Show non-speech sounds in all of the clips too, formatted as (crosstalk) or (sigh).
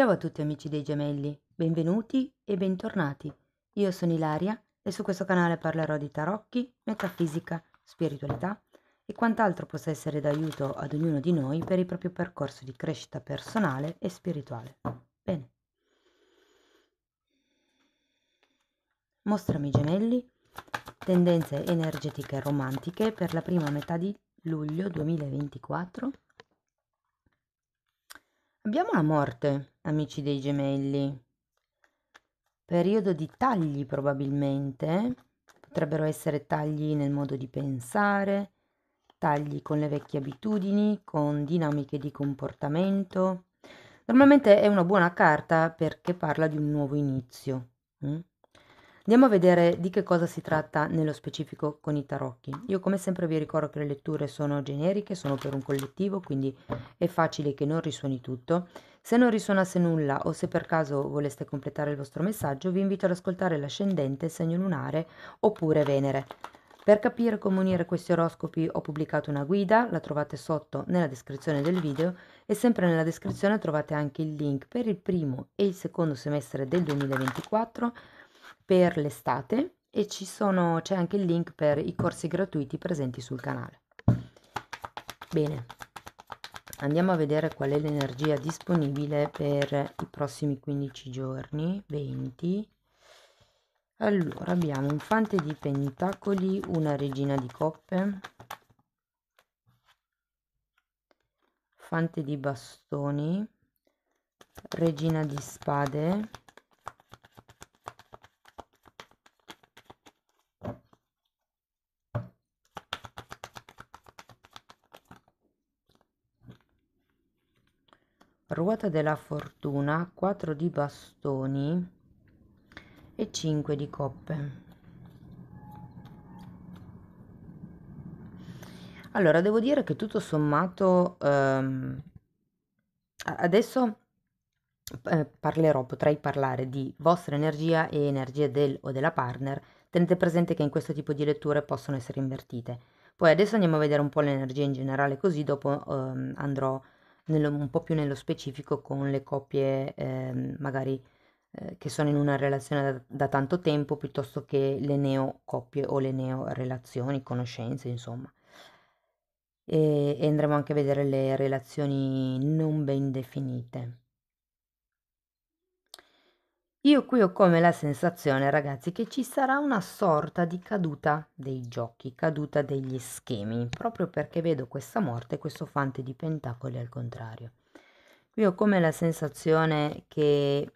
Ciao a tutti amici dei gemelli, benvenuti e bentornati. Io sono Ilaria e su questo canale parlerò di tarocchi, metafisica, spiritualità e quant'altro possa essere d'aiuto ad ognuno di noi per il proprio percorso di crescita personale e spirituale. Bene. Mostrami i gemelli, tendenze energetiche romantiche per la prima metà di luglio 2024 Abbiamo la morte, amici dei gemelli. Periodo di tagli probabilmente. Potrebbero essere tagli nel modo di pensare, tagli con le vecchie abitudini, con dinamiche di comportamento. Normalmente è una buona carta perché parla di un nuovo inizio. Mm? Andiamo a vedere di che cosa si tratta nello specifico con i tarocchi. Io come sempre vi ricordo che le letture sono generiche, sono per un collettivo, quindi è facile che non risuoni tutto. Se non risuonasse nulla o se per caso voleste completare il vostro messaggio, vi invito ad ascoltare l'ascendente, il segno lunare oppure Venere. Per capire come unire questi oroscopi ho pubblicato una guida, la trovate sotto nella descrizione del video e sempre nella descrizione trovate anche il link per il primo e il secondo semestre del 2024 per l'estate e ci sono, c'è anche il link per i corsi gratuiti presenti sul canale. Bene, andiamo a vedere qual è l'energia disponibile per i prossimi 15 giorni, 20. Allora, abbiamo un fante di pentacoli, una regina di coppe, fante di bastoni, regina di spade, ruota della fortuna, 4 di bastoni e 5 di coppe. Allora, devo dire che tutto sommato ehm, adesso eh, parlerò, potrei parlare di vostra energia e energia del o della partner. Tenete presente che in questo tipo di letture possono essere invertite. Poi adesso andiamo a vedere un po' l'energia in generale, così dopo ehm, andrò a nello, un po' più nello specifico con le coppie eh, magari eh, che sono in una relazione da, da, tanto tempo piuttosto che le neo coppie o le neo relazioni, conoscenze, insomma. E, e andremo anche a vedere le relazioni non ben definite. Io qui ho come la sensazione, ragazzi, che ci sarà una sorta di caduta dei giochi, caduta degli schemi, proprio perché vedo questa morte, questo fante di pentacoli al contrario. Qui ho come la sensazione che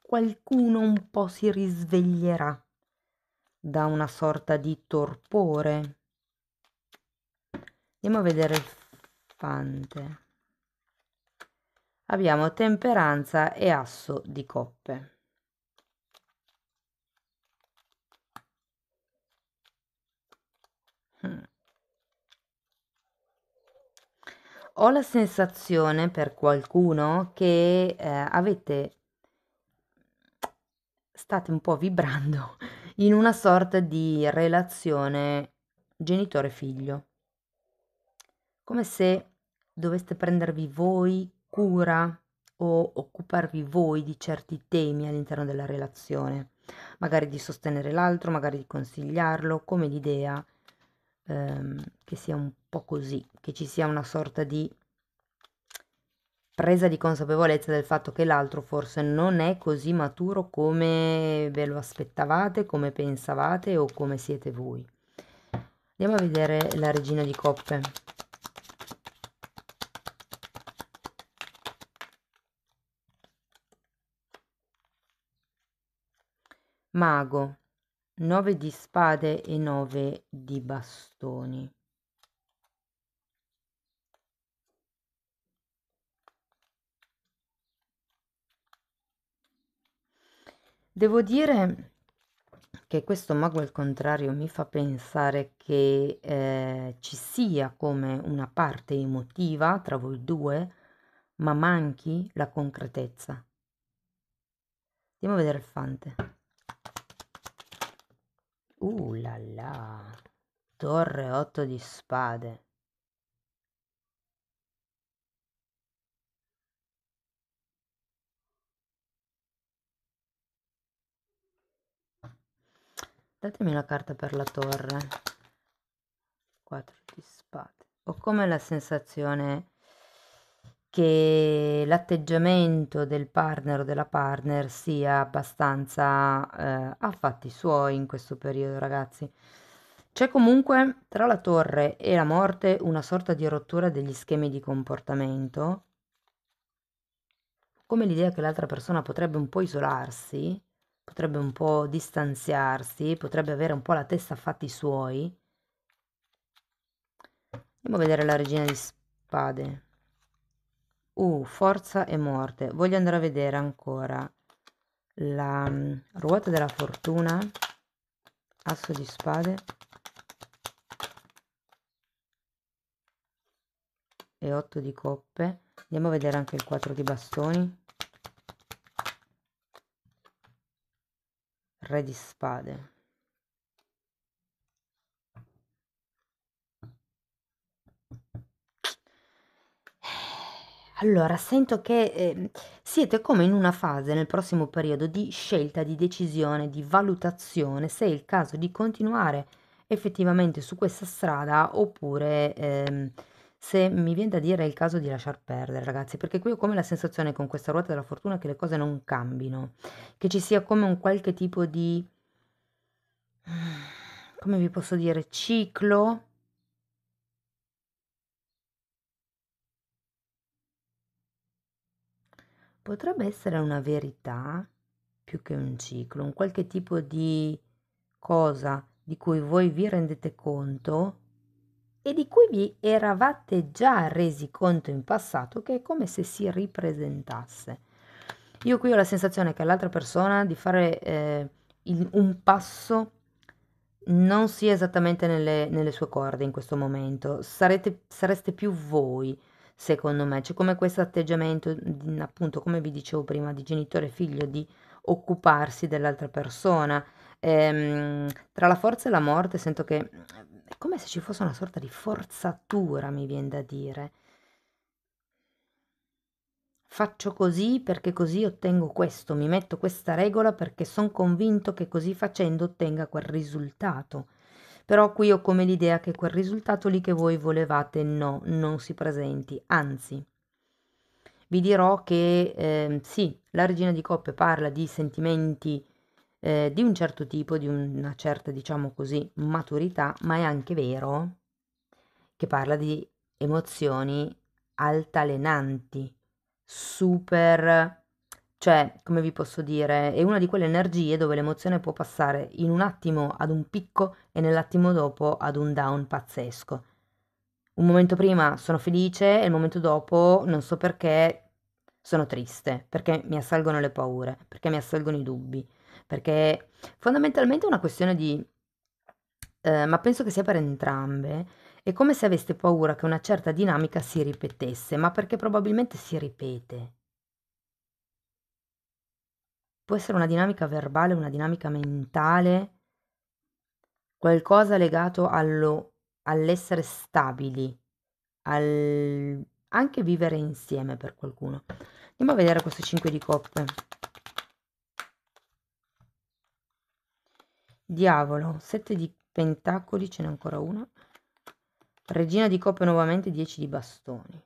qualcuno un po' si risveglierà da una sorta di torpore. Andiamo a vedere il fante. Abbiamo temperanza e asso di coppe. Ho la sensazione per qualcuno che, ehm, avete state un po' vibrando (laughs) in una sorta di relazione genitore-figlio. Come se doveste prendervi voi cura o occuparvi voi di certi temi all'interno della relazione, magari di sostenere l'altro, magari di consigliarlo, come l'idea ehm, che sia un po' così, che ci sia una sorta di presa di consapevolezza del fatto che l'altro forse non è così maturo come ve lo aspettavate, come pensavate o come siete voi. Andiamo a vedere la regina di coppe. Mago, 9 di spade e 9 di bastoni. Devo dire che questo mago al contrario mi fa pensare che eh, ci sia come una parte emotiva tra voi due, ma manchi la concretezza. Andiamo a vedere il fante. Uh la la. Torre 8 di spade. Datemi una carta per la torre. 4 di spade. Ho come la sensazione che l'atteggiamento del partner o della partner sia abbastanza eh, a fatti suoi in questo periodo, ragazzi. C'è comunque tra la torre e la morte una sorta di rottura degli schemi di comportamento, come l'idea che l'altra persona potrebbe un po' isolarsi, potrebbe un po' distanziarsi, potrebbe avere un po' la testa a fatti suoi. Andiamo a vedere la regina di spade. Uh, forza e morte. Voglio andare a vedere ancora la um, ruota della fortuna, asso di spade e 8 di coppe. Andiamo a vedere anche il 4 di bastoni. Re di spade. Allora, sento che, ehm, siete come in una fase nel prossimo periodo di scelta, di decisione, di valutazione se è il caso di continuare effettivamente su questa strada oppure, ehm, se mi viene da dire è il caso di lasciar perdere ragazzi, perché qui ho come la sensazione con questa ruota della fortuna che le cose non cambino, che ci sia come un qualche tipo di come vi posso dire, ciclo potrebbe essere una verità più che un ciclo, un qualche tipo di cosa di cui voi vi rendete conto e di cui vi eravate già resi conto in passato che è come se si ripresentasse. Io qui ho la sensazione che l'altra persona di fare eh, il, un passo non sia esattamente nelle, nelle, sue corde in questo momento, Sarete, sareste più voi secondo me. C'è come questo atteggiamento, mm, appunto, come vi dicevo prima, di genitore e figlio, di occuparsi dell'altra persona. Ehm, tra la forza e la morte sento che è come se ci fosse una sorta di forzatura, mi viene da dire. Faccio così perché così ottengo questo, mi metto questa regola perché sono convinto che così facendo ottenga quel risultato. Però qui ho come l'idea che quel risultato lì che voi volevate no, non si presenti, anzi vi dirò che eh, sì, la regina di coppe parla di sentimenti eh, di un certo tipo, di una certa, diciamo così, maturità, ma è anche vero che parla di emozioni altalenanti, super cioè, come vi posso dire, è una di quelle energie dove l'emozione può passare in un attimo ad un picco e nell'attimo dopo ad un down pazzesco. Un momento prima sono felice e il momento dopo non so perché sono triste, perché mi assalgono le paure, perché mi assalgono i dubbi, perché fondamentalmente è una questione di... Eh, ma penso che sia per entrambe, è come se aveste paura che una certa dinamica si ripetesse, ma perché probabilmente si ripete può essere una dinamica verbale, una dinamica mentale, qualcosa legato allo, all'essere stabili, al anche vivere insieme per qualcuno. Andiamo a vedere queste 5 di coppe. Diavolo, 7 di pentacoli, ce n'è ancora una. Regina di coppe nuovamente, 10 di bastoni.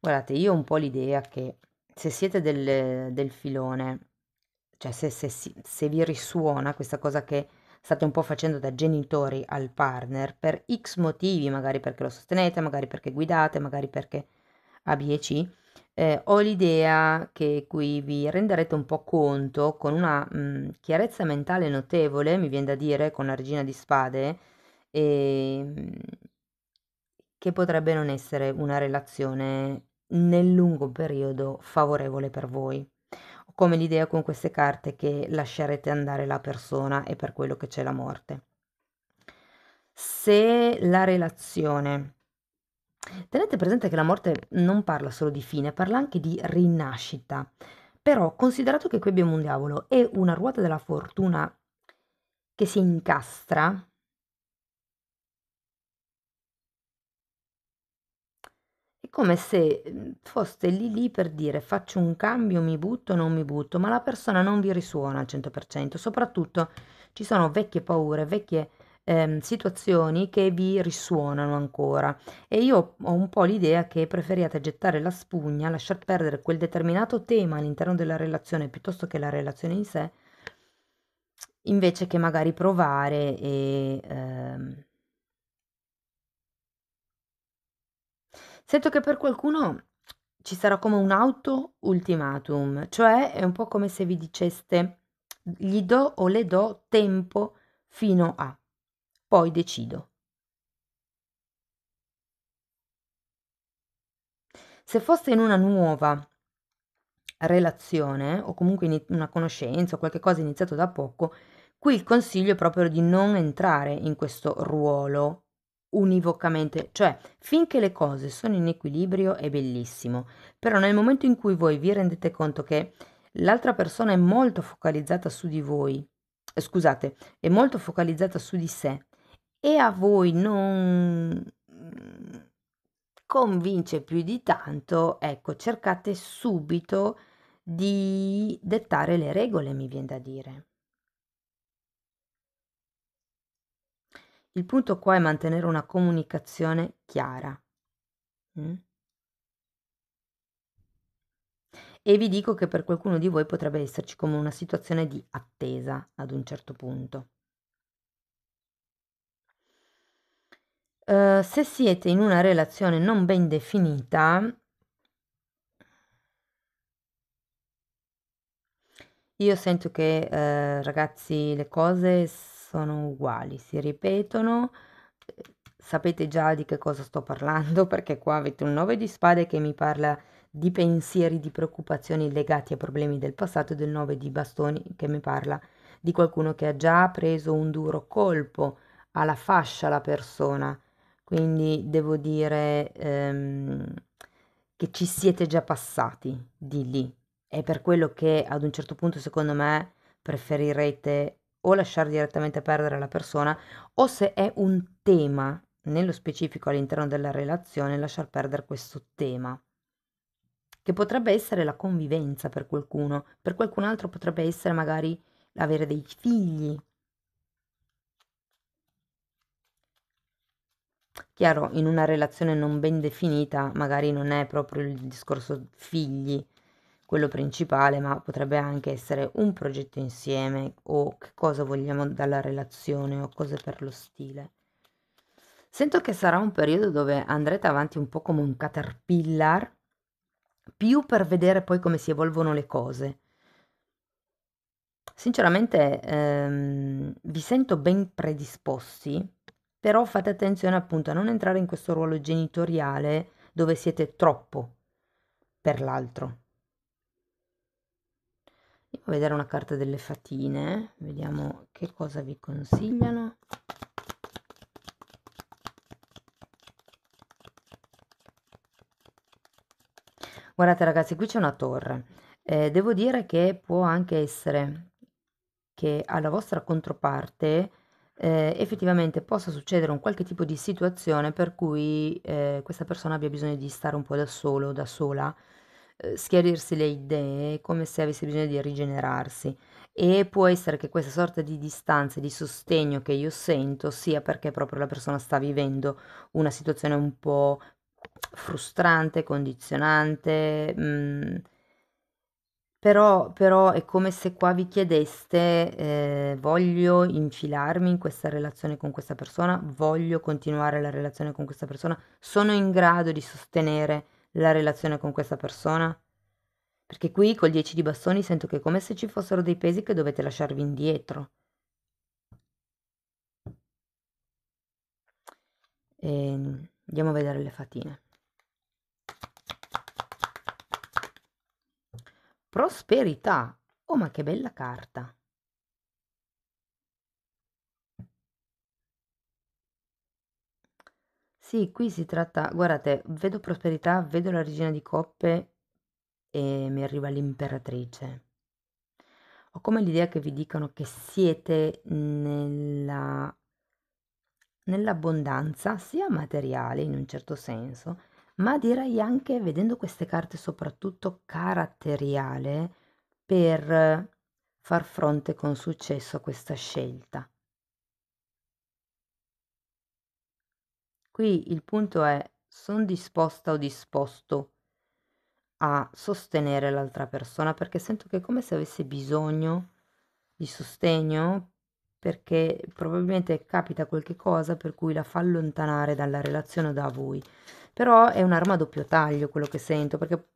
Guardate, io ho un po' l'idea che se siete del, del filone, cioè se, se, se vi risuona questa cosa che state un po' facendo da genitori al partner per x motivi, magari perché lo sostenete, magari perché guidate, magari perché A, B e C, eh, ho l'idea che qui vi renderete un po' conto con una mh, chiarezza mentale notevole, mi viene da dire, con la regina di spade, e, ehm, che potrebbe non essere una relazione nel lungo periodo favorevole per voi. Ho come l'idea con queste carte che lascerete andare la persona e per quello che c'è la morte. Se la relazione Tenete presente che la morte non parla solo di fine, parla anche di rinascita. Però considerato che qui abbiamo un diavolo e una ruota della fortuna che si incastra, come se mm, foste lì lì per dire faccio un cambio, mi butto, non mi butto, ma la persona non vi risuona al 100%, soprattutto ci sono vecchie paure, vecchie ehm, situazioni che vi risuonano ancora e io ho un po' l'idea che preferiate gettare la spugna, lasciar perdere quel determinato tema all'interno della relazione piuttosto che la relazione in sé, invece che magari provare e... Ehm, Sento che per qualcuno ci sarà come un auto ultimatum, cioè è un po' come se vi diceste gli do o le do tempo fino a, poi decido. Se foste in una nuova relazione o comunque in una conoscenza o qualche cosa iniziato da poco, qui il consiglio è proprio di non entrare in questo ruolo univocamente, cioè finché le cose sono in equilibrio è bellissimo, però nel momento in cui voi vi rendete conto che l'altra persona è molto focalizzata su di voi, eh, scusate, è molto focalizzata su di sé e a voi non mm, convince più di tanto, ecco, cercate subito di dettare le regole, mi viene da dire. Il punto qua è mantenere una comunicazione chiara. Mm? E vi dico che per qualcuno di voi potrebbe esserci come una situazione di attesa ad un certo punto. Uh, se siete in una relazione non ben definita, io sento che uh, ragazzi le cose sono uguali, si ripetono. Sapete già di che cosa sto parlando (laughs) perché qua avete un 9 di spade che mi parla di pensieri, di preoccupazioni legati a problemi del passato e del 9 di bastoni che mi parla di qualcuno che ha già preso un duro colpo alla fascia la persona. Quindi devo dire ehm, che ci siete già passati di lì. È per quello che ad un certo punto secondo me preferirete o lasciare direttamente perdere la persona o se è un tema nello specifico all'interno della relazione lasciar perdere questo tema che potrebbe essere la convivenza per qualcuno, per qualcun altro potrebbe essere magari avere dei figli. Chiaro, in una relazione non ben definita magari non è proprio il discorso figli, quello principale, ma potrebbe anche essere un progetto insieme o che cosa vogliamo dalla relazione o cose per lo stile. Sento che sarà un periodo dove andrete avanti un po' come un caterpillar, più per vedere poi come si evolvono le cose. Sinceramente ehm, vi sento ben predisposti, però fate attenzione appunto a non entrare in questo ruolo genitoriale dove siete troppo per l'altro Andiamo a vedere una carta delle fatine, vediamo che cosa vi consigliano. Guardate ragazzi, qui c'è una torre. Eh, devo dire che può anche essere che alla vostra controparte eh, effettivamente possa succedere un qualche tipo di situazione per cui eh, questa persona abbia bisogno di stare un po' da solo, o da sola, eh, schiarirsi le idee come se avesse bisogno di rigenerarsi e può essere che questa sorta di distanza, di sostegno che io sento sia perché proprio la persona sta vivendo una situazione un po' frustrante, condizionante, mh, mm. però, però, è come se qua vi chiedeste eh, voglio infilarmi in questa relazione con questa persona, voglio continuare la relazione con questa persona, sono in grado di sostenere la relazione con questa persona? Perché qui col 10 di bastoni sento che è come se ci fossero dei pesi che dovete lasciarvi indietro. E ehm, andiamo a vedere le fatine. Prosperità. Oh, ma che bella carta. Sì, qui si tratta guardate, vedo prosperità, vedo la regina di coppe e mi arriva l'imperatrice. Ho come l'idea che vi dicano che siete nella nell'abbondanza sia materiale in un certo senso, ma direi anche vedendo queste carte soprattutto caratteriale per far fronte con successo a questa scelta. Qui il punto è, sono disposta o disposto a sostenere l'altra persona perché sento che è come se avesse bisogno di sostegno perché probabilmente capita qualche cosa per cui la fa allontanare dalla relazione o da voi. Però è un'arma a doppio taglio quello che sento, perché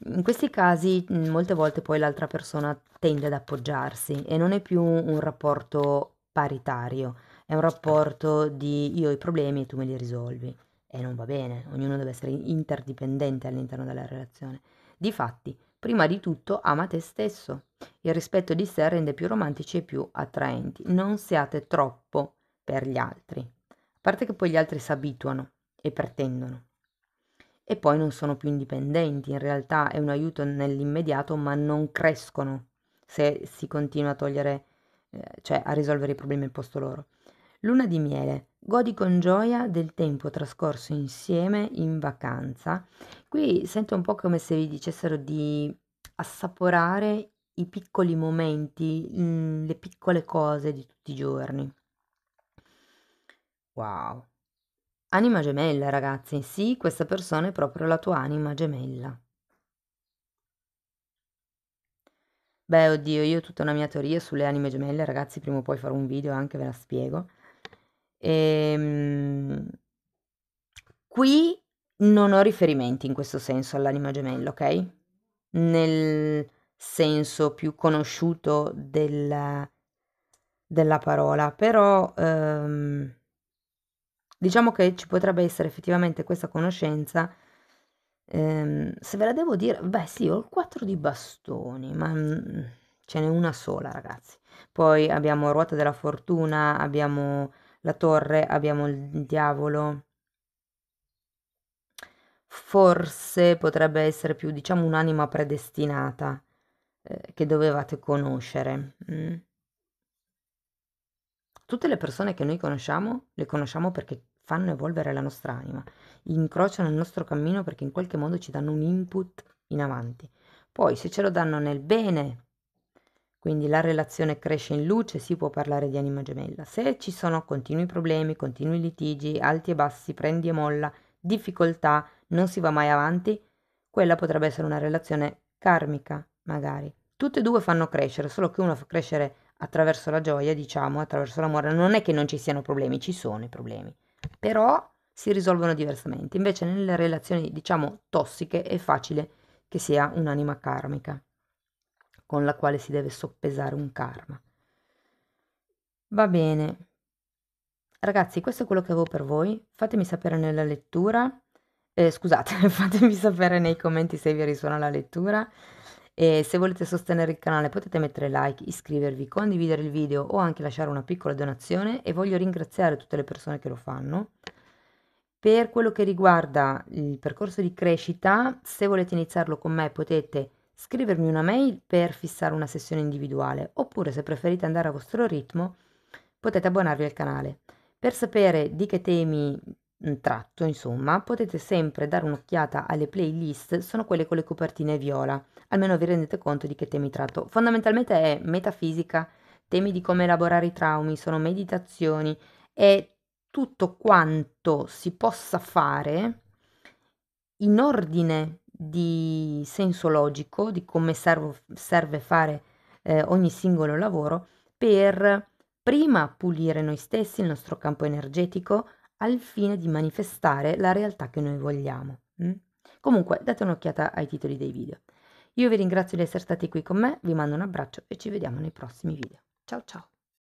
in questi casi molte volte poi l'altra persona tende ad appoggiarsi e non è più un rapporto paritario, è un rapporto di io ho i problemi e tu me li risolvi. E non va bene, ognuno deve essere interdipendente all'interno della relazione. Difatti, prima di tutto ama te stesso. Il rispetto di sé rende più romantici e più attraenti. Non siate troppo per gli altri. A parte che poi gli altri si abituano e pretendono. E poi non sono più indipendenti, in realtà è un aiuto nell'immediato, ma non crescono se si continua a togliere, eh, cioè a risolvere i problemi al posto loro. Luna di miele, godi con gioia del tempo trascorso insieme in vacanza. Qui sento un po' come se vi dicessero di assaporare i piccoli momenti, mm, le piccole cose di tutti i giorni. Wow. Anima gemella, ragazzi. Sì, questa persona è proprio la tua anima gemella. Beh, oddio, io ho tutta una mia teoria sulle anime gemelle, ragazzi, prima o poi farò un video anche, ve la spiego. Ehm, qui non ho riferimenti in questo senso all'anima gemella, ok? Nel senso più conosciuto della, della parola, però ehm, diciamo che ci potrebbe essere effettivamente questa conoscenza. Ehm, se ve la devo dire, beh sì, ho il 4 di bastoni, ma mm, ce n'è una sola, ragazzi. Poi abbiamo ruota della fortuna, abbiamo la torre abbiamo il diavolo. Forse potrebbe essere più, diciamo, un'anima predestinata eh, che dovevate conoscere. Mm. Tutte le persone che noi conosciamo, le conosciamo perché fanno evolvere la nostra anima, incrociano il nostro cammino perché in qualche modo ci danno un input in avanti. Poi se ce lo danno nel bene quindi la relazione cresce in luce, si può parlare di anima gemella. Se ci sono continui problemi, continui litigi, alti e bassi, prendi e molla, difficoltà, non si va mai avanti, quella potrebbe essere una relazione karmica, magari. Tutte e due fanno crescere, solo che uno fa crescere attraverso la gioia, diciamo, attraverso l'amore. Non è che non ci siano problemi, ci sono i problemi, però si risolvono diversamente. Invece nelle relazioni, diciamo, tossiche è facile che sia un'anima karmica con la quale si deve soppesare un karma. Va bene. Ragazzi, questo è quello che avevo per voi. Fatemi sapere nella lettura. Eh, scusate, (laughs) fatemi sapere nei commenti se vi risuona la lettura. E se volete sostenere il canale potete mettere like, iscrivervi, condividere il video o anche lasciare una piccola donazione e voglio ringraziare tutte le persone che lo fanno. Per quello che riguarda il percorso di crescita, se volete iniziarlo con me potete scrivermi una mail per fissare una sessione individuale oppure se preferite andare a vostro ritmo potete abbonarvi al canale. Per sapere di che temi mm, tratto, insomma, potete sempre dare un'occhiata alle playlist, sono quelle con le copertine viola, almeno vi rendete conto di che temi tratto. Fondamentalmente è metafisica, temi di come elaborare i traumi, sono meditazioni è tutto quanto si possa fare in ordine di senso logico, di come serve, serve fare eh, ogni singolo lavoro per prima pulire noi stessi, il nostro campo energetico, al fine di manifestare la realtà che noi vogliamo. Mm? Comunque date un'occhiata ai titoli dei video. Io vi ringrazio di essere stati qui con me, vi mando un abbraccio e ci vediamo nei prossimi video. Ciao ciao!